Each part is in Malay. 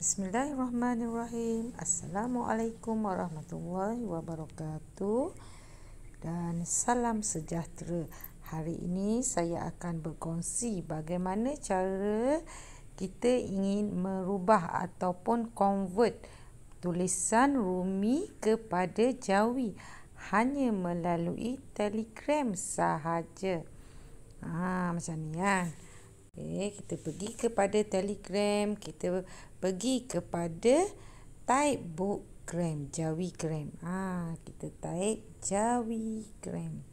Bismillahirrahmanirrahim Assalamualaikum warahmatullahi wabarakatuh Dan salam sejahtera Hari ini saya akan berkongsi bagaimana cara kita ingin merubah ataupun convert tulisan Rumi kepada Jawi hanya melalui telegram sahaja. Ha, macam ni kan. Ya. Okay, kita pergi kepada telegram, kita pergi kepada type book gram, jawi gram. Ah, ha, kita type jawi gram.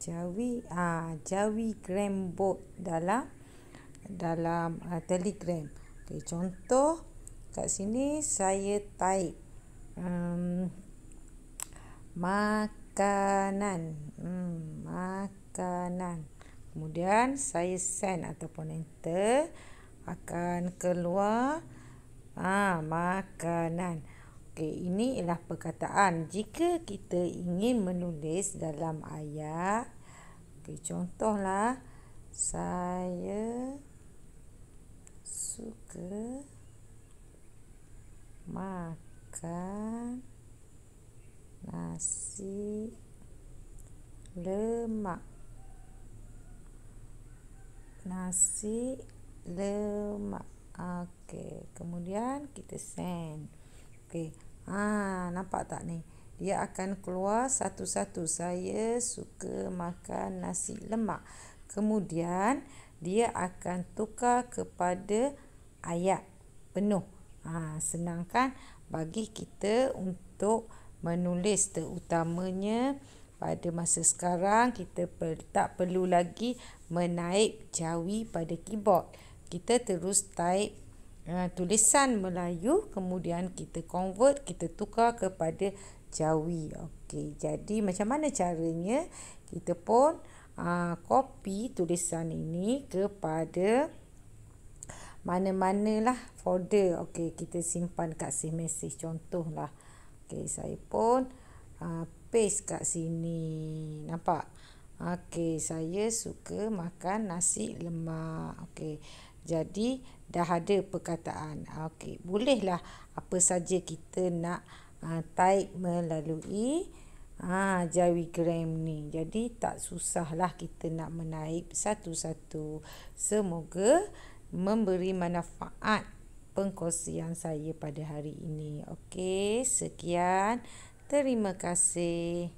Jawi ah ha, jawi gram book dalam dalam uh, telegram. Okay, contoh kat sini saya type um, makanan. Hmm, makanan. Makanan. Kemudian saya send ataupun enter akan keluar ha, makanan. Okey, ini ialah perkataan. Jika kita ingin menulis dalam ayat, okey contohlah saya suka makan nasi lemak nasi lemak. Okey, kemudian kita send. Okey. Ha, nampak tak ni? Dia akan keluar satu-satu. Saya suka makan nasi lemak. Kemudian dia akan tukar kepada ayat penuh. Ha, senangkan bagi kita untuk menulis terutamanya pada masa sekarang kita per, tak perlu lagi menaip jawi pada keyboard. Kita terus type uh, tulisan Melayu kemudian kita convert, kita tukar kepada jawi. Okey, jadi macam mana caranya? Kita pun uh, copy tulisan ini kepada mana mana lah folder. Okey, kita simpan kat save message contohlah. Okey, saya pun uh, paste kat sini. Nampak? Okey, saya suka makan nasi lemak. Okey. Jadi dah ada perkataan. Okey, bolehlah apa saja kita nak uh, type melalui uh, ah, jawi gram ni. Jadi tak susahlah kita nak menaip satu-satu. Semoga memberi manfaat pengkongsian saya pada hari ini. Okey, sekian. Terima kasih.